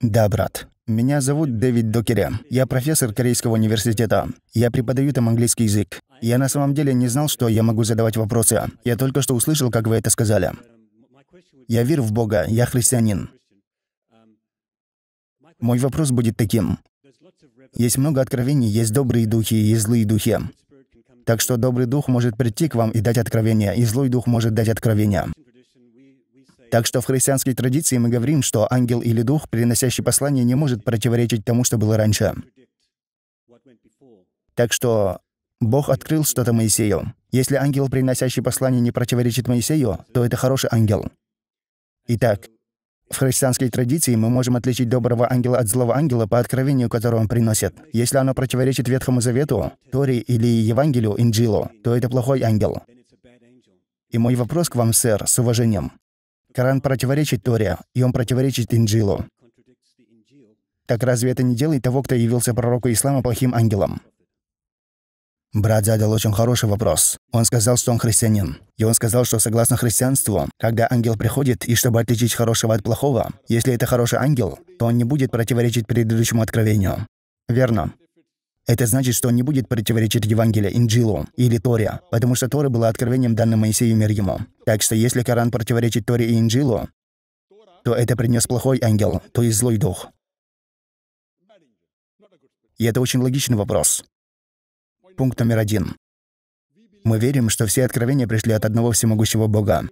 Да, брат. Меня зовут Дэвид Докеря. Я профессор Корейского университета. Я преподаю там английский язык. Я на самом деле не знал, что я могу задавать вопросы. Я только что услышал, как вы это сказали. Я верю в Бога, я христианин. Мой вопрос будет таким. Есть много откровений, есть добрые духи, есть злые духи. Так что добрый дух может прийти к вам и дать откровение, и злой дух может дать откровение. Так что в христианской традиции мы говорим, что ангел или дух, приносящий послание, не может противоречить тому, что было раньше. Так что Бог открыл что-то Моисею. Если ангел, приносящий послание, не противоречит Моисею, то это хороший ангел. Итак, в христианской традиции мы можем отличить доброго ангела от злого ангела по откровению, которое он приносит. Если оно противоречит Ветхому Завету, Торе или Евангелию, Инджилу, то это плохой ангел. И мой вопрос к вам, сэр, с уважением. Коран противоречит Торе, и он противоречит Инджилу. Так разве это не делает того, кто явился пророку Ислама плохим ангелом? Брат задал очень хороший вопрос. Он сказал, что он христианин. И он сказал, что согласно христианству, когда ангел приходит, и чтобы отличить хорошего от плохого, если это хороший ангел, то он не будет противоречить предыдущему откровению. Верно. Это значит, что он не будет противоречить Евангелию Инджилу или Торе, потому что Тора была откровением данным Моисею и мир ему. Так что если Коран противоречит Торе и Инджилу, то это принес плохой ангел, то есть злой дух. И это очень логичный вопрос. Пункт номер один. Мы верим, что все откровения пришли от одного всемогущего Бога.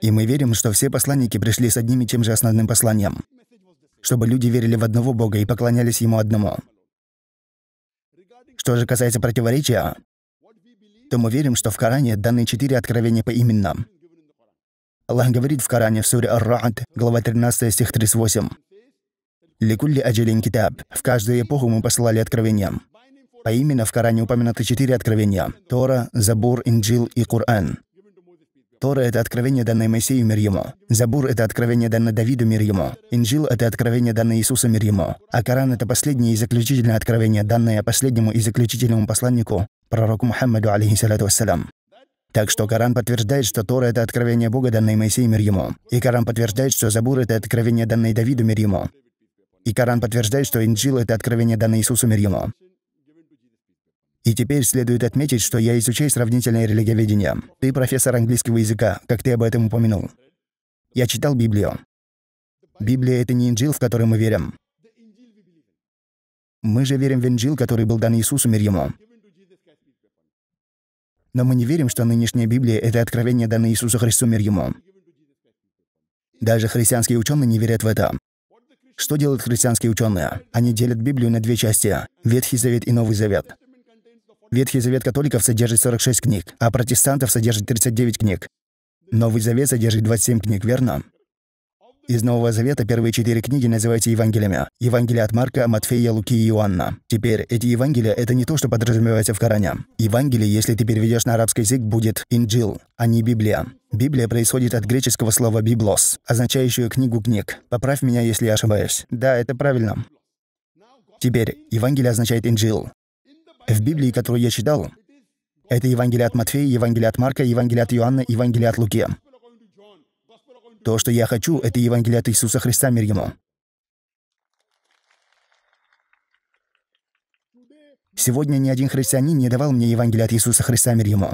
И мы верим, что все посланники пришли с одним и тем же основным посланием, чтобы люди верили в одного Бога и поклонялись Ему одному. Что же касается противоречия, то мы верим, что в Коране даны четыре откровения по именам. Аллах говорит в Коране, в суре Ар-Рад, глава 13, стих 38. «Ликулли аджалин китаб» — в каждую эпоху мы посылали откровения. По именно в Коране упомянуты четыре откровения — Тора, Забур, Инджил и Коран. Тора — это откровение, данное Моисею, мир ему. Забур — это откровение, данное Давиду, мир ему. Инжил — это откровение, данное Иисусу, мир ему. А Коран — это последнее и заключительное откровение, данное последнему и заключительному посланнику, пророку Мухаммаду, алейхиссалату вассалям. Так что Коран подтверждает, что Тора – это откровение Бога, данное Моисею мир ему. И Коран подтверждает, что Забур – это откровение, данное Давиду мир ему. И Коран подтверждает, что Инджил – это откровение, данное Иисусу мир ему. И теперь следует отметить, что я изучаю сравнительное религиоведение. Ты профессор английского языка, как ты об этом упомянул. Я читал Библию. Библия — это не Инджил, в который мы верим. Мы же верим в Инджил, который был дан Иисусу, мир ему. Но мы не верим, что нынешняя Библия — это откровение, данное Иисусу Христу, мир ему. Даже христианские ученые не верят в это. Что делают христианские ученые? Они делят Библию на две части – Ветхий Завет и Новый Завет. Ветхий Завет католиков содержит 46 книг, а протестантов содержит 39 книг. Новый Завет содержит 27 книг, верно? Из Нового Завета первые четыре книги называются Евангелиями. Евангелие от Марка, Матфея, Луки и Иоанна. Теперь, эти Евангелия – это не то, что подразумевается в Коране. Евангелие, если ты переведешь на арабский язык, будет «Инджил», а не «Библия». Библия происходит от греческого слова «библос», означающего «книгу книг». Поправь меня, если я ошибаюсь. Да, это правильно. Теперь, Евангелие означает «Инджил». В Библии, которую я читал, это Евангелие от Матфея, Евангелие от Марка, Евангелие от Иоанна, Евангелие от Луки. То, что я хочу, это Евангелие от Иисуса Христа, мир ему. Сегодня ни один христианин не давал мне Евангелие от Иисуса Христа, мир ему.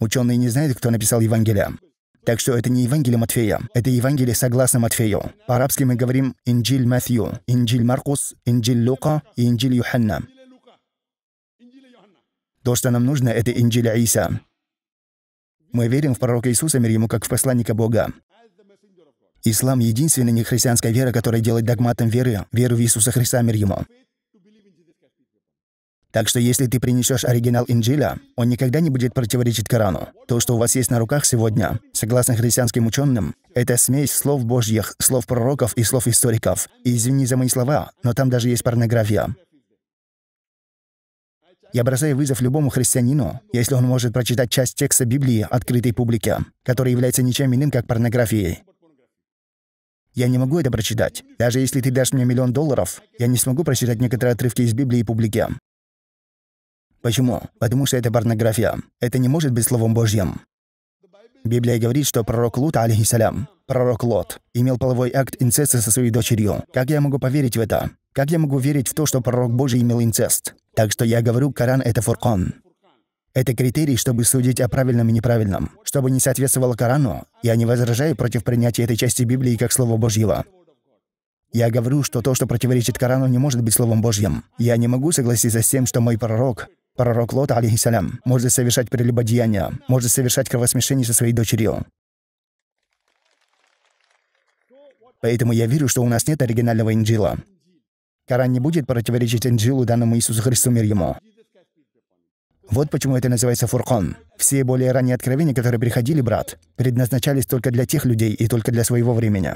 Ученые не знают, кто написал Евангелие. Так что это не Евангелие Матфея, это Евангелие согласно Матфею. По-арабски мы говорим Инжиль Матфью, Инжиль Маркус, Инжиль Лука и Инжиль Юханна. То, что нам нужно, это Инжиль Иса. Мы верим в пророка Иисуса, мир ему, как в посланника Бога. Ислам — единственная нехристианская вера, которая делает догматом веры, веру в Иисуса Христа, мир ему. Так что если ты принесешь оригинал Инжиля, он никогда не будет противоречить Корану. То, что у вас есть на руках сегодня, согласно христианским ученым, это смесь слов божьих, слов пророков и слов историков. И извини за мои слова, но там даже есть порнография. Я бросаю вызов любому христианину, если он может прочитать часть текста Библии открытой публике, который является ничем иным, как порнографией. Я не могу это прочитать. Даже если ты дашь мне миллион долларов, я не смогу прочитать некоторые отрывки из Библии публике. Почему? Потому что это порнография. Это не может быть Словом Божьим. Библия говорит, что пророк Лут, алейхиссалям, пророк Лот, имел половой акт инцеста со своей дочерью. Как я могу поверить в это? Как я могу верить в то, что пророк Божий имел инцест? Так что я говорю, Коран – это фуркон. Это критерий, чтобы судить о правильном и неправильном. Чтобы не соответствовало Корану, я не возражаю против принятия этой части Библии как слова Божьего. Я говорю, что то, что противоречит Корану, не может быть Словом Божьим. Я не могу согласиться с тем, что мой пророк Пророк Лот, алейхиссалям, может совершать прелюбодеяния, может совершать кровосмешение со своей дочерью. Поэтому я верю, что у нас нет оригинального Инджила. Коран не будет противоречить Инджилу, данному Иисусу Христу мир ему. Вот почему это называется фуркон. Все более ранние откровения, которые приходили, брат, предназначались только для тех людей и только для своего времени.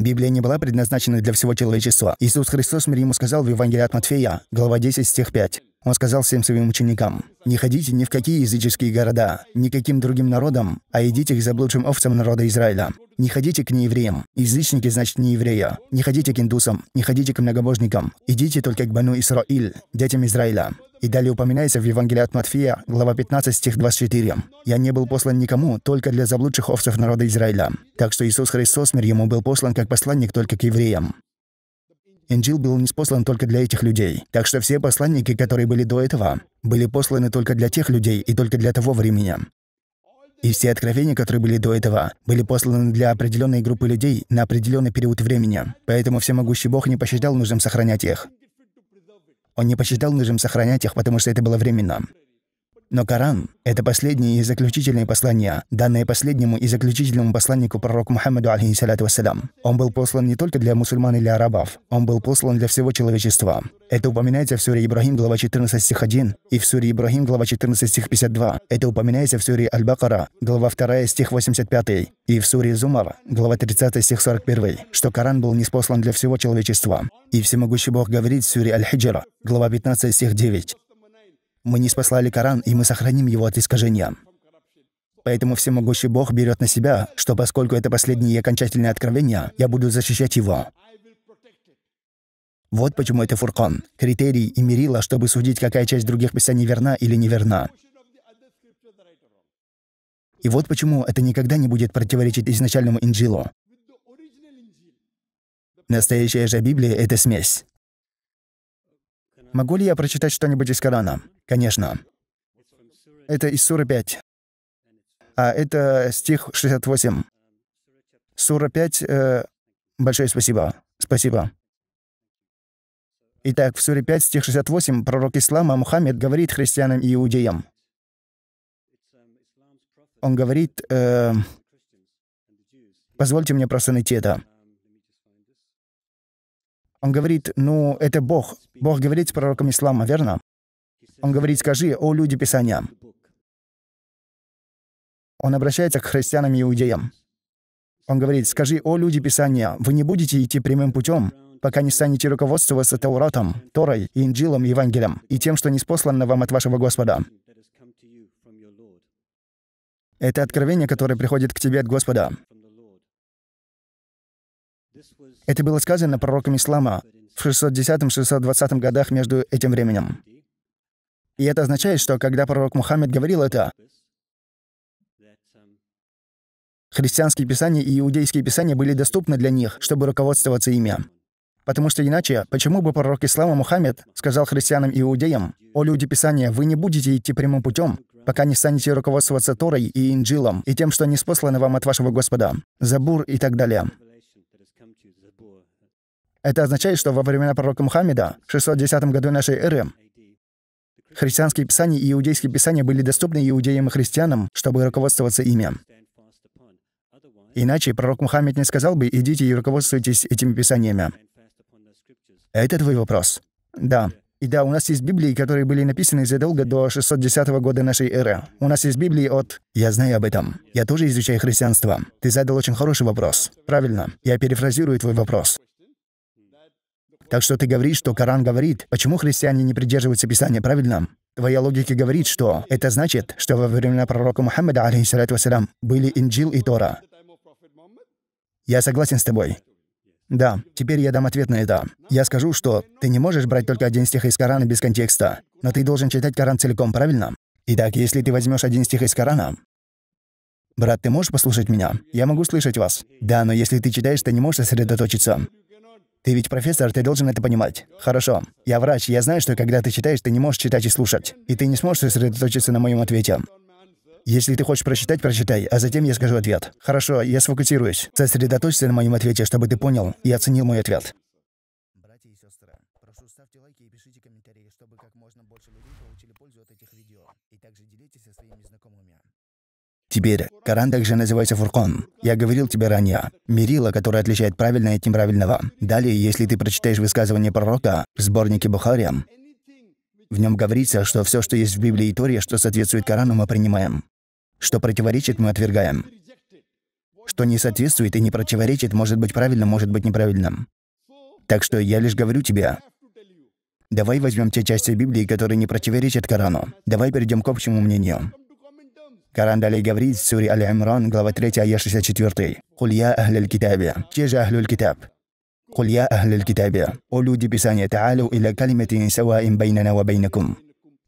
Библия не была предназначена для всего человечества. Иисус Христос, мир ему, сказал в Евангелии от Матфея, глава 10, стих 5. Он сказал всем своим ученикам, «Не ходите ни в какие языческие города, ни каким другим народам, а идите к заблудшим овцам народа Израиля. Не ходите к неевреям, язычники значит не еврея. Не ходите к индусам, не ходите к многобожникам. Идите только к Бану Исраиль, детям Израиля. И далее упоминается в Евангелии от Матфея, глава 15, стих 24. «Я не был послан никому, только для заблудших овцев народа Израиля». Так что Иисус Христос, мир ему, был послан как посланник только к евреям. Инджил был не послан только для этих людей. Так что все посланники, которые были до этого, были посланы только для тех людей и только для того времени. И все откровения, которые были до этого, были посланы для определенной группы людей на определенный период времени. Поэтому всемогущий Бог не посчитал нужным сохранять их. Он не посчитал нужным сохранять их, потому что это было временно. Но Коран – это последнее и заключительное послание, данное последнему и заключительному посланнику пророку Мухаммаду, алейхиссалату вассалям. Он был послан не только для мусульман или арабов, он был послан для всего человечества. Это упоминается в суре Ибрахим, глава 14, стих 1, и в суре Ибрахим, глава 14, стих 52. Это упоминается в суре Аль-Бакара, глава 2, стих 85, и в суре Зумар, глава 30, стих 41, что Коран был не послан для всего человечества. И всемогущий Бог говорит в суре Аль-Хиджра, глава 15, стих 9, мы не спаслали Коран, и мы сохраним его от искажения. Поэтому всемогущий Бог берет на себя, что поскольку это последнее и окончательное откровение, я буду защищать его. Вот почему это фуркон, критерий и мерила, чтобы судить, какая часть других писаний верна или неверна. И вот почему это никогда не будет противоречить изначальному Инджилу. Настоящая же Библия — это смесь. Могу ли я прочитать что-нибудь из Корана? Конечно. Это из Суры 5. А это стих 68. Сура 5. Э, большое спасибо. Спасибо. Итак, в Суре 5, стих 68, пророк Ислама Мухаммед говорит христианам и иудеям. Он говорит, э, «Позвольте мне просто найти это». Он говорит, ну, это Бог. Бог говорит с пророком Ислама, верно? Он говорит, скажи, о люди Писания. Он обращается к христианам и иудеям. Он говорит, скажи, о люди Писания, вы не будете идти прямым путем, пока не станете руководствоваться Тауротом, Торой, Инжилом, Евангелием и тем, что не спослано вам от вашего Господа. Это откровение, которое приходит к тебе от Господа. Это было сказано пророком Ислама в 610-620 годах между этим временем. И это означает, что когда пророк Мухаммед говорил это, христианские писания и иудейские писания были доступны для них, чтобы руководствоваться ими. Потому что иначе, почему бы пророк Ислама Мухаммед сказал христианам и иудеям, «О люди Писания, вы не будете идти прямым путем, пока не станете руководствоваться Торой и Инджилом и тем, что не спослано вам от вашего Господа, Забур и так далее». Это означает, что во времена пророка Мухаммеда, в 610 году нашей эры, Христианские писания и иудейские писания были доступны иудеям и христианам, чтобы руководствоваться ими. Иначе пророк Мухаммед не сказал бы «идите и руководствуйтесь этими писаниями». Это твой вопрос. Да. И да, у нас есть Библии, которые были написаны задолго до 610 года нашей эры. У нас есть Библии от... Я знаю об этом. Я тоже изучаю христианство. Ты задал очень хороший вопрос. Правильно. Я перефразирую твой вопрос. Так что ты говоришь, что Коран говорит, почему христиане не придерживаются Писания, правильно? Твоя логика говорит, что это значит, что во времена пророка Мухаммада, алейхиссалату вассалям, были Инджил и Тора. Я согласен с тобой. Да, теперь я дам ответ на это. Я скажу, что ты не можешь брать только один стих из Корана без контекста, но ты должен читать Коран целиком, правильно? Итак, если ты возьмешь один стих из Корана, «Брат, ты можешь послушать меня? Я могу слышать вас». «Да, но если ты читаешь, ты не можешь сосредоточиться. Ты ведь профессор, ты должен это понимать. Хорошо. Я врач, я знаю, что когда ты читаешь, ты не можешь читать и слушать. И ты не сможешь сосредоточиться на моем ответе. Если ты хочешь прочитать, прочитай, а затем я скажу ответ. Хорошо, я сфокусируюсь. Сосредоточься на моем ответе, чтобы ты понял и оценил мой ответ. Теперь, Коран также называется Фуркон. Я говорил тебе ранее. мерила, которая отличает правильное от неправильного. Далее, если ты прочитаешь высказывание пророка в сборнике Бухари, в нем говорится, что все, что есть в Библии и Торе, что соответствует Корану, мы принимаем. Что противоречит, мы отвергаем. Что не соответствует и не противоречит, может быть правильным, может быть неправильным. Так что я лишь говорю тебе, давай возьмем те части Библии, которые не противоречат Корану. Давай перейдем к общему мнению. Карандали говорит в Суре Аль-Имран, глава 3, ая 64. «Куль я ахляль китабе». Те же ахлюль китаб. «Куль я ахляль китабе». «О люди Писания, таалю иля калимати саваим байнана ва байнакум».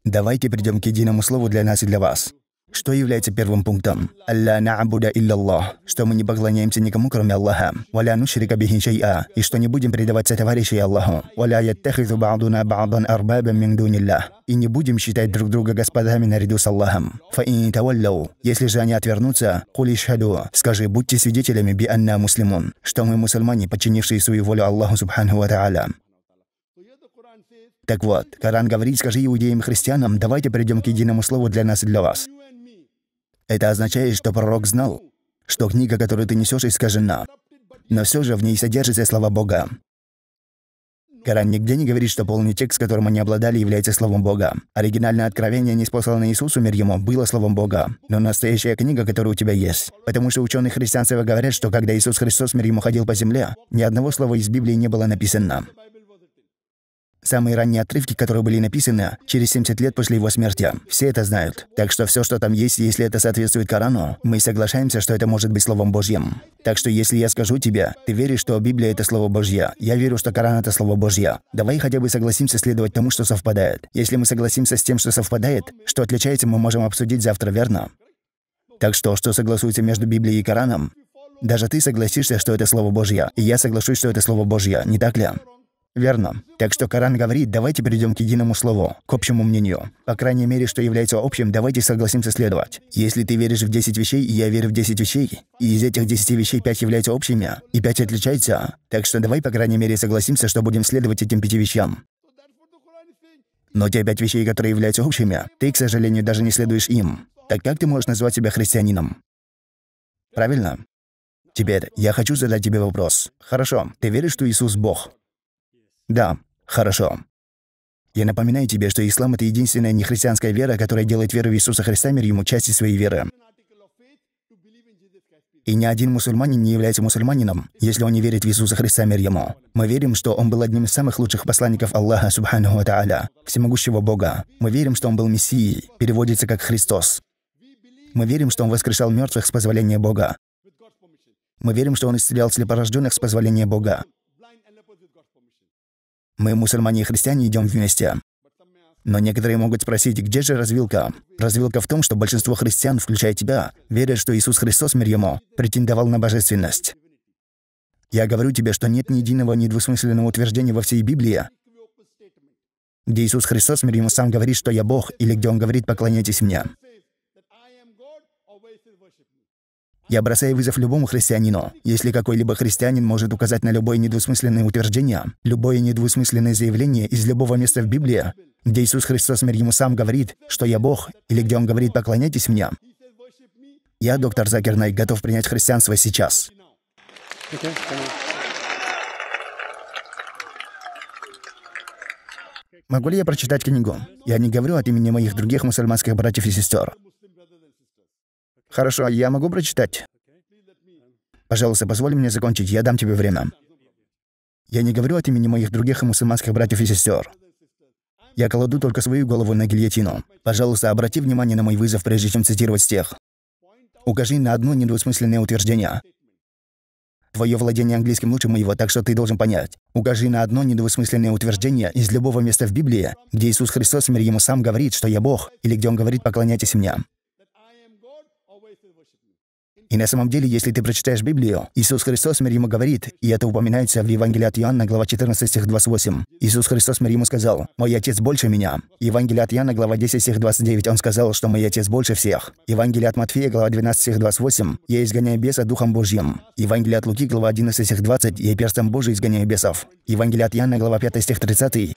«Давайте придем к единому слову для нас и для вас». Что является первым пунктом? «Алла на'абуда илляллах», что мы не поклоняемся никому, кроме Аллаха. «Валя нушрика бихи шай'а», и что не будем предавать сотоварищей Аллаху. «Валя яттахизу ба'дуна ба'дан арбабам мин дунилля», и не будем считать друг друга господами наряду с Аллахом. «Фаин тавалляу», если же они отвернутся, «Кули шхаду», скажи, будьте свидетелями би анна муслимун, что мы мусульмане, подчинившие свою волю Аллаху Субхану Ва Та'аля. Так вот, Коран говорит, скажи иудеям и христианам, давайте придем к единому слову для нас и для вас. Это означает, что пророк знал, что книга, которую ты несешь, искажена. Но все же в ней содержатся слова Бога. Коран нигде не говорит, что полный текст, которым они обладали, является словом Бога. Оригинальное откровение, неспосланное Иисусу мир ему, было словом Бога. Но настоящая книга, которая у тебя есть. Потому что ученые христианства говорят, что когда Иисус Христос мир ему ходил по земле, ни одного слова из Библии не было написано. Самые ранние отрывки, которые были написаны через 70 лет после его смерти. Все это знают. Так что все, что там есть, если это соответствует Корану, мы соглашаемся, что это может быть Словом Божьим. Так что если я скажу тебе, ты веришь, что Библия – это Слово Божье, я верю, что Коран – это Слово Божье, давай хотя бы согласимся следовать тому, что совпадает. Если мы согласимся с тем, что совпадает, что отличается, мы можем обсудить завтра, верно? Так что, что согласуется между Библией и Кораном? Даже ты согласишься, что это Слово Божье, и я соглашусь, что это Слово Божье, не так ли? Верно. Так что Коран говорит, давайте перейдем к единому слову, к общему мнению. По крайней мере, что является общим, давайте согласимся следовать. Если ты веришь в 10 вещей, и я верю в 10 вещей, и из этих 10 вещей 5 являются общими, и 5 отличаются, так что давай, по крайней мере, согласимся, что будем следовать этим пяти вещам. Но те пять вещей, которые являются общими, ты, к сожалению, даже не следуешь им. Так как ты можешь назвать себя христианином? Правильно? Теперь я хочу задать тебе вопрос. Хорошо, ты веришь, что Иисус – Бог? Да, хорошо. Я напоминаю тебе, что ислам — это единственная нехристианская вера, которая делает веру в Иисуса Христа мир ему частью своей веры. И ни один мусульманин не является мусульманином, если он не верит в Иисуса Христа мир ему. Мы верим, что он был одним из самых лучших посланников Аллаха, Субхану Ва Тааля, всемогущего Бога. Мы верим, что он был Мессией, переводится как Христос. Мы верим, что он воскрешал мертвых с позволения Бога. Мы верим, что он исцелял слепорожденных с позволения Бога. Мы, мусульмане и христиане, идем вместе. Но некоторые могут спросить, где же развилка? Развилка в том, что большинство христиан, включая тебя, верят, что Иисус Христос, мир ему, претендовал на божественность. Я говорю тебе, что нет ни единого недвусмысленного утверждения во всей Библии, где Иисус Христос, мир ему, сам говорит, что я Бог, или где он говорит «поклоняйтесь мне». Я бросаю вызов любому христианину. Если какой-либо христианин может указать на любое недвусмысленное утверждение, любое недвусмысленное заявление из любого места в Библии, где Иисус Христос, мир ему сам, говорит, что я Бог, или где он говорит «поклоняйтесь мне», я, доктор Закернай, готов принять христианство сейчас. Могу ли я прочитать книгу? Я не говорю от имени моих других мусульманских братьев и сестер. Хорошо, я могу прочитать? Пожалуйста, позволь мне закончить, я дам тебе время. Я не говорю от имени моих других мусульманских братьев и сестер. Я кладу только свою голову на гильотину. Пожалуйста, обрати внимание на мой вызов, прежде чем цитировать стих. Укажи на одно недвусмысленное утверждение. Твое владение английским лучше моего, так что ты должен понять. Укажи на одно недвусмысленное утверждение из любого места в Библии, где Иисус Христос, мир ему сам, говорит, что я Бог, или где он говорит «поклоняйтесь мне». И на самом деле, если ты прочитаешь Библию, Иисус Христос, мир ему, говорит, и это упоминается в Евангелии от Иоанна, глава 14, стих 28. Иисус Христос, мир ему, сказал, «Мой Отец больше меня». Евангелие от Иоанна, глава 10, стих 29, он сказал, что «Мой Отец больше всех». Евангелие от Матфея, глава 12, стих 28, «Я изгоняю беса Духом Божьим». Евангелие от Луки, глава 11, стих 20, «Я перстом Божий изгоняю бесов». Евангелие от Иоанна, глава 5, стих 30,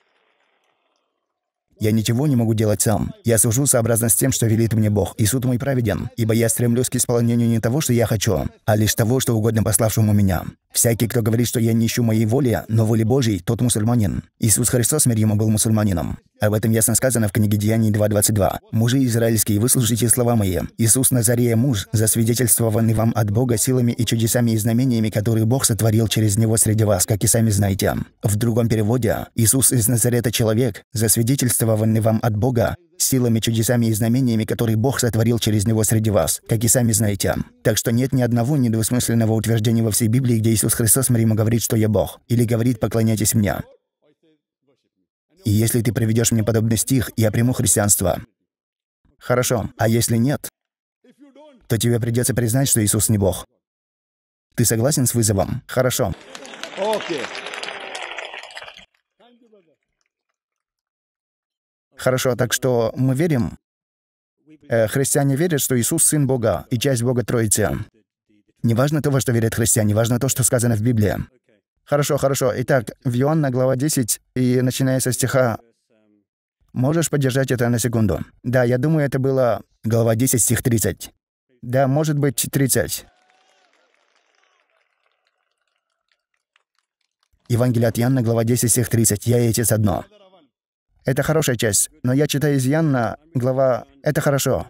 я ничего не могу делать сам. Я сужу сообразно с тем, что велит мне Бог, и суд мой праведен, ибо я стремлюсь к исполнению не того, что я хочу, а лишь того, что угодно пославшему меня. Всякий, кто говорит, что я не ищу моей воли, но воли Божьей, тот мусульманин. Иисус Христос, мир ему, был мусульманином. Об этом ясно сказано в книге Деяний 2.22. «Мужи израильские, выслушайте слова мои. Иисус Назарея муж, засвидетельствованный вам от Бога силами и чудесами и знамениями, которые Бог сотворил через него среди вас, как и сами знаете». В другом переводе «Иисус из Назарета человек, засвидетельствованный вам от Бога, силами, чудесами и знамениями, которые Бог сотворил через него среди вас, как и сами знаете. Так что нет ни одного недвусмысленного утверждения во всей Библии, где Иисус Христос прямо говорит, что я Бог, или говорит «поклоняйтесь мне». И если ты приведешь мне подобный стих, я приму христианство. Хорошо. А если нет, то тебе придется признать, что Иисус не Бог. Ты согласен с вызовом? Хорошо. Okay. Хорошо, так что мы верим? Э, христиане верят, что Иисус — Сын Бога и часть Бога Троицы. Не важно то, во что верят христиане, важно то, что сказано в Библии. Хорошо, хорошо. Итак, в Иоанна глава 10, и начиная со стиха... Можешь поддержать это на секунду? Да, я думаю, это было глава 10, стих 30. Да, может быть, 30. Евангелие от Иоанна, глава 10, стих 30. «Я и Отец одно». Это хорошая часть, но я читаю из Янна, глава «Это хорошо».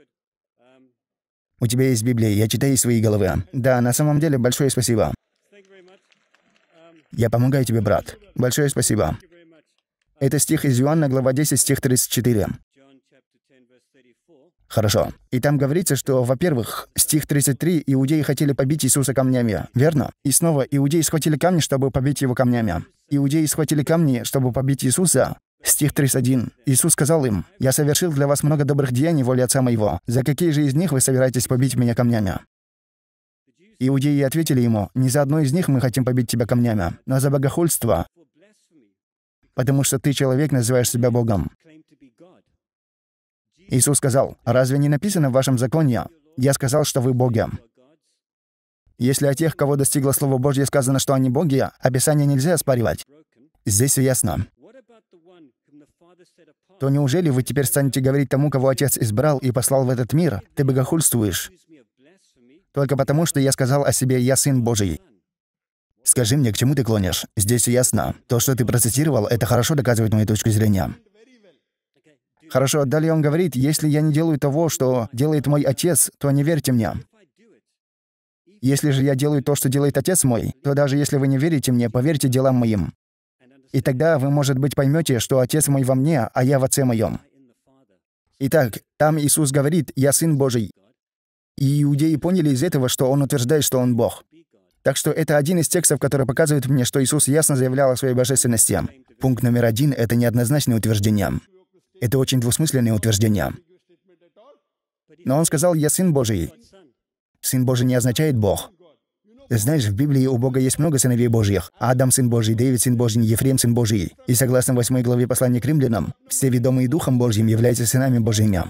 У тебя есть Библия, я читаю из своей головы. Да, на самом деле, большое спасибо. Я помогаю тебе, брат. Большое спасибо. Это стих из Иоанна, глава 10, стих 34. Хорошо. И там говорится, что, во-первых, стих 33, иудеи хотели побить Иисуса камнями, верно? И снова, иудеи схватили камни, чтобы побить его камнями. Иудеи схватили камни, чтобы побить Иисуса, Стих 31. Иисус сказал им, «Я совершил для вас много добрых деяний воли Отца Моего. За какие же из них вы собираетесь побить меня камнями?» Иудеи ответили ему, «Не за одно из них мы хотим побить тебя камнями, но за богохульство, потому что ты, человек, называешь себя Богом». Иисус сказал, «Разве не написано в вашем законе? Я сказал, что вы боги». Если о тех, кого достигло Слово Божье, сказано, что они боги, описание нельзя оспаривать. Здесь все ясно то неужели вы теперь станете говорить тому, кого Отец избрал и послал в этот мир, ты богохульствуешь, только потому, что я сказал о себе «я Сын Божий». Скажи мне, к чему ты клонишь? Здесь ясно. То, что ты процитировал, это хорошо доказывает мою точку зрения. Хорошо, а далее он говорит, если я не делаю того, что делает мой отец, то не верьте мне. Если же я делаю то, что делает отец мой, то даже если вы не верите мне, поверьте делам моим. И тогда вы, может быть, поймете, что Отец мой во мне, а я в Отце моем. Итак, там Иисус говорит, «Я Сын Божий». И иудеи поняли из этого, что Он утверждает, что Он Бог. Так что это один из текстов, который показывает мне, что Иисус ясно заявлял о своей божественности. Пункт номер один — это неоднозначное утверждение. Это очень двусмысленное утверждение. Но он сказал «Я Сын Божий». Сын Божий не означает «Бог». Знаешь, в Библии у Бога есть много сыновей Божьих. Адам – сын Божий, Давид – сын Божий, Ефрем – сын Божий. И согласно 8 главе послания к римлянам, все ведомые Духом Божьим являются сынами Божьими.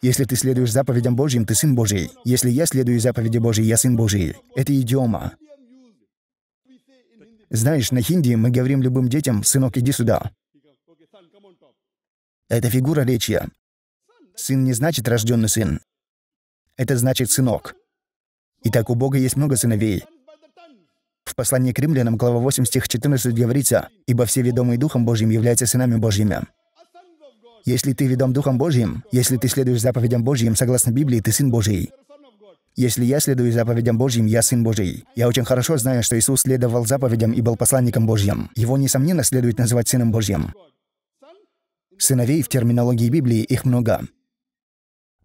Если ты следуешь заповедям Божьим, ты сын Божий. Если я следую заповеди Божьей, я сын Божий. Это идиома. Знаешь, на хинди мы говорим любым детям, «Сынок, иди сюда». Это фигура речи. Сын не значит рожденный сын. Это значит сынок. Итак, у Бога есть много сыновей. В послании к римлянам, глава 8, стих 14 говорится, «Ибо все ведомые Духом Божьим являются сынами Божьими». Если ты ведом Духом Божьим, если ты следуешь заповедям Божьим, согласно Библии, ты сын Божий. Если я следую заповедям Божьим, я сын Божий. Я очень хорошо знаю, что Иисус следовал заповедям и был посланником Божьим. Его, несомненно, следует называть сыном Божьим. Сыновей в терминологии Библии их много.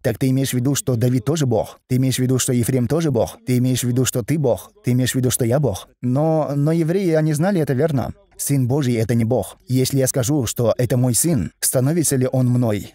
Так ты имеешь в виду, что Давид тоже бог? Ты имеешь в виду, что Ефрем тоже бог? Ты имеешь в виду, что ты бог? Ты имеешь в виду, что я бог? Но, но евреи, они знали это верно. Сын Божий – это не бог. Если я скажу, что это мой сын, становится ли он мной?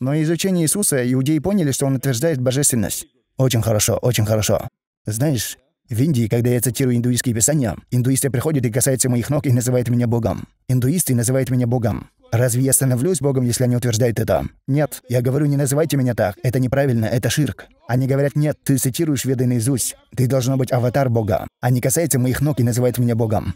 Но изучение Иисуса, иудеи поняли, что он утверждает божественность. Очень хорошо, очень хорошо. Знаешь, в Индии, когда я цитирую индуистские писания, индуисты приходят и касаются моих ног и называют меня богом. Индуисты называют меня богом. Разве я становлюсь богом, если они утверждают это? Нет, я говорю, не называйте меня так. Это неправильно, это ширк. Они говорят, нет, ты цитируешь веды наизусть. Ты должно быть аватар бога. Они касаются моих ног и называют меня богом.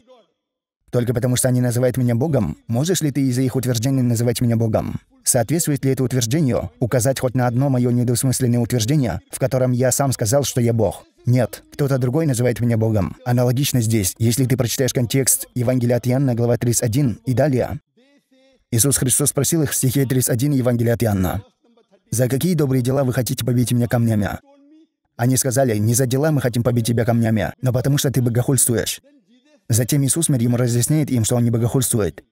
Только потому, что они называют меня богом, можешь ли ты из-за их утверждений называть меня богом? Соответствует ли это утверждению указать хоть на одно мое недосмысленное утверждение, в котором я сам сказал, что я бог? Нет, кто-то другой называет меня Богом. Аналогично здесь, если ты прочитаешь контекст Евангелия от Иоанна, глава 31 и далее, Иисус Христос спросил их в стихе 31 Евангелия от Иоанна, «За какие добрые дела вы хотите побить меня камнями?» Они сказали, «Не за дела мы хотим побить тебя камнями, но потому что ты богохульствуешь». Затем Иисус мир ему разъясняет им, что он не богохульствует.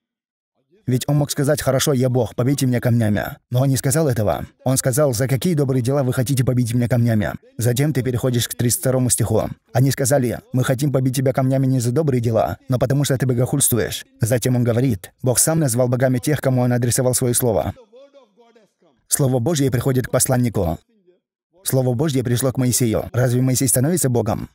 Ведь он мог сказать «Хорошо, я бог, побейте меня камнями». Но он не сказал этого. Он сказал «За какие добрые дела вы хотите побить меня камнями?» Затем ты переходишь к 32 стиху. Они сказали «Мы хотим побить тебя камнями не за добрые дела, но потому что ты богохульствуешь». Затем он говорит «Бог сам назвал богами тех, кому он адресовал свое слово». Слово Божье приходит к посланнику. Слово Божье пришло к Моисею. Разве Моисей становится Богом?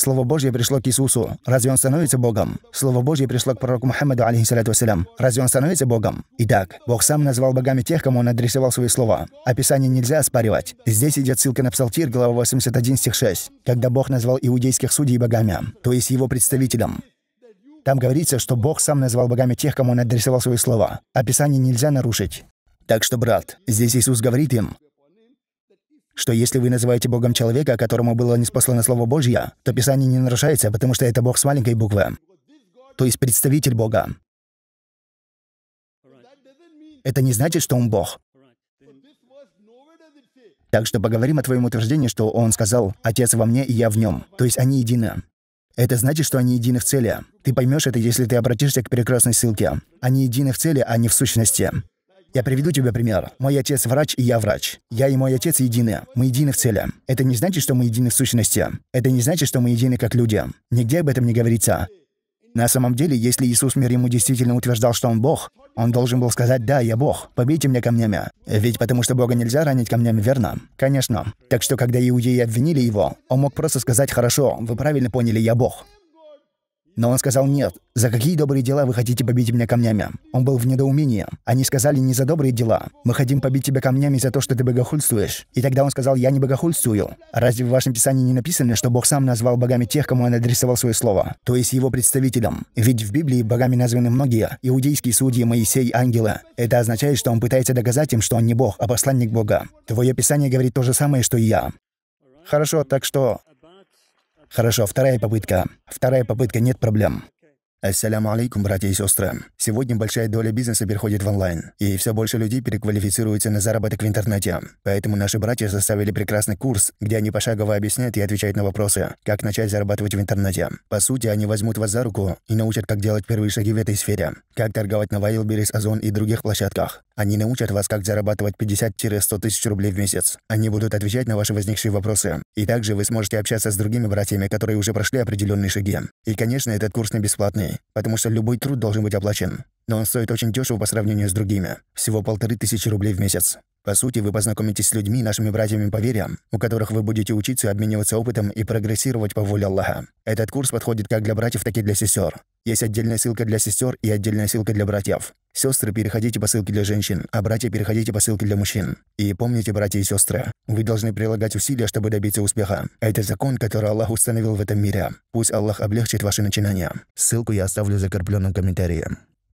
Слово Божье пришло к Иисусу. Разве он становится Богом? Слово Божье пришло к пророку Мухаммаду, алейхиссалату вассалям. Разве он становится Богом? Итак, Бог сам назвал богами тех, кому он адресовал свои слова. Описание нельзя оспаривать. Здесь идет ссылка на Псалтир, глава 81, стих 6, когда Бог назвал иудейских судей богами, то есть его представителем. Там говорится, что Бог сам назвал богами тех, кому он адресовал свои слова. Описание нельзя нарушить. Так что, брат, здесь Иисус говорит им, что если вы называете Богом человека, которому было неспослано Слово Божье, то Писание не нарушается, потому что это Бог с маленькой буквы, то есть представитель Бога. Это не значит, что он Бог. Так что поговорим о твоем утверждении, что он сказал «Отец во мне, и я в нем», то есть они едины. Это значит, что они едины в цели. Ты поймешь это, если ты обратишься к прекрасной ссылке. Они едины в цели, а не в сущности. Я приведу тебе пример. Мой отец врач, и я врач. Я и мой отец едины. Мы едины в цели. Это не значит, что мы едины в сущности. Это не значит, что мы едины как люди. Нигде об этом не говорится. На самом деле, если Иисус мир ему действительно утверждал, что он Бог, он должен был сказать «Да, я Бог, побейте меня камнями». Ведь потому что Бога нельзя ранить камнями, верно? Конечно. Так что, когда иудеи обвинили его, он мог просто сказать «Хорошо, вы правильно поняли, я Бог». Но он сказал «нет». «За какие добрые дела вы хотите побить меня камнями?» Он был в недоумении. Они сказали «не за добрые дела. Мы хотим побить тебя камнями за то, что ты богохульствуешь». И тогда он сказал «я не богохульствую». Разве в вашем писании не написано, что Бог сам назвал богами тех, кому он адресовал свое слово? То есть его представителям. Ведь в Библии богами названы многие. Иудейские судьи, Моисей, ангелы. Это означает, что он пытается доказать им, что он не Бог, а посланник Бога. Твое писание говорит то же самое, что и я. Хорошо, так что Хорошо, вторая попытка. Вторая попытка, нет проблем. Ассаляму алейкум, братья и сестры. Сегодня большая доля бизнеса переходит в онлайн, и все больше людей переквалифицируются на заработок в интернете. Поэтому наши братья составили прекрасный курс, где они пошагово объясняют и отвечают на вопросы, как начать зарабатывать в интернете. По сути, они возьмут вас за руку и научат, как делать первые шаги в этой сфере, как торговать на Wildberries, Озон и других площадках. Они научат вас, как зарабатывать 50-100 тысяч рублей в месяц. Они будут отвечать на ваши возникшие вопросы. И также вы сможете общаться с другими братьями, которые уже прошли определенные шаги. И, конечно, этот курс не бесплатный потому что любой труд должен быть оплачен но он стоит очень дешево по сравнению с другими. Всего полторы тысячи рублей в месяц. По сути, вы познакомитесь с людьми, нашими братьями по вере, у которых вы будете учиться, обмениваться опытом и прогрессировать по воле Аллаха. Этот курс подходит как для братьев, так и для сестер. Есть отдельная ссылка для сестер и отдельная ссылка для братьев. Сестры переходите по ссылке для женщин, а братья переходите по ссылке для мужчин. И помните, братья и сестры, вы должны прилагать усилия, чтобы добиться успеха. Это закон, который Аллах установил в этом мире. Пусть Аллах облегчит ваши начинания. Ссылку я оставлю в закрепленном комментарии.